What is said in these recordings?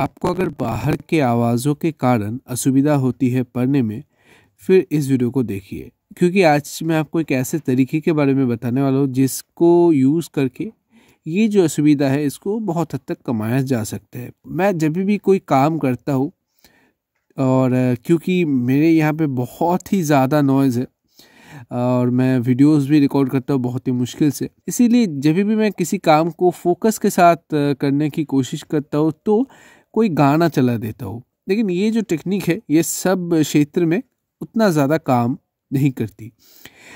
आपको अगर बाहर के आवाज़ों के कारण असुविधा होती है पढ़ने में फिर इस वीडियो को देखिए क्योंकि आज मैं आपको एक ऐसे तरीके के बारे में बताने वाला हूँ जिसको यूज़ करके ये जो असुविधा है इसको बहुत हद तक कमाया जा सकता है मैं जब भी कोई काम करता हूँ और क्योंकि मेरे यहाँ पे बहुत ही ज़्यादा नॉइज़ है और मैं वीडियोस भी रिकॉर्ड करता हूँ बहुत ही मुश्किल से इसीलिए जब भी मैं किसी काम को फोकस के साथ करने की कोशिश करता हूँ तो कोई गाना चला देता हो लेकिन ये जो टेक्निक है ये सब क्षेत्र में उतना ज़्यादा काम नहीं करती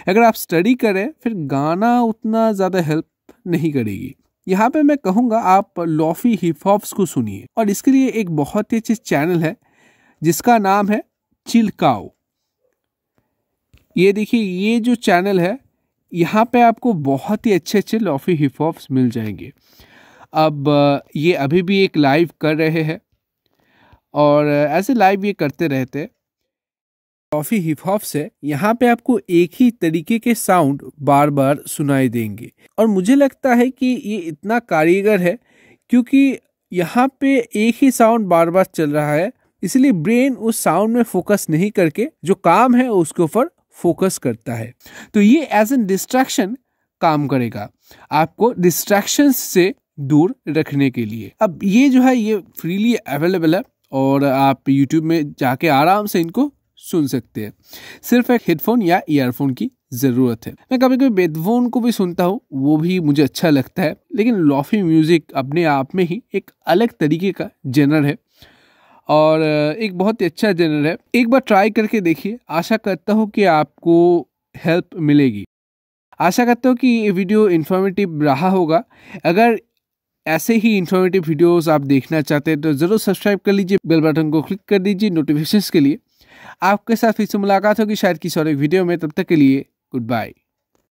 अगर आप स्टडी करें फिर गाना उतना ज़्यादा हेल्प नहीं करेगी यहाँ पे मैं कहूँगा आप लॉफी हिप हॉप्स को सुनिए और इसके लिए एक बहुत ही अच्छी चैनल है जिसका नाम है चिलकाओ ये देखिए ये जो चैनल है यहाँ पे आपको बहुत ही अच्छे अच्छे लॉफी हिप हॉप्स मिल जाएंगे अब ये अभी भी एक लाइव कर रहे हैं और ऐसे लाइव ये करते रहते कॉफ़ी हिप हॉप से यहाँ पे आपको एक ही तरीके के साउंड बार बार सुनाई देंगे और मुझे लगता है कि ये इतना कारीगर है क्योंकि यहाँ पे एक ही साउंड बार बार चल रहा है इसलिए ब्रेन उस साउंड में फोकस नहीं करके जो काम है उसके ऊपर फोकस करता है तो ये एज एन डिस्ट्रैक्शन काम करेगा आपको डिस्ट्रैक्शन से दूर रखने के लिए अब ये जो है ये फ्रीली अवेलेबल है और आप यूट्यूब में जाके आराम से इनको सुन सकते हैं सिर्फ एक हेडफोन या ईयरफोन की ज़रूरत है मैं कभी कभी बेदफोन को भी सुनता हूँ वो भी मुझे अच्छा लगता है लेकिन लॉफी म्यूज़िक अपने आप में ही एक अलग तरीके का जेनर है और एक बहुत ही अच्छा जेनर है एक बार ट्राई करके देखिए आशा करता हूँ कि आपको हेल्प मिलेगी आशा करता हूँ कि ये वीडियो इन्फॉर्मेटिव रहा होगा अगर ऐसे ही इन्फॉर्मेटिव वीडियोस आप देखना चाहते हैं तो ज़रूर सब्सक्राइब कर लीजिए बेल बटन को क्लिक कर दीजिए नोटिफिकेशन के लिए आपके साथ फिर से मुलाकात होगी शायद किसी और एक वीडियो में तब तक के लिए गुड बाय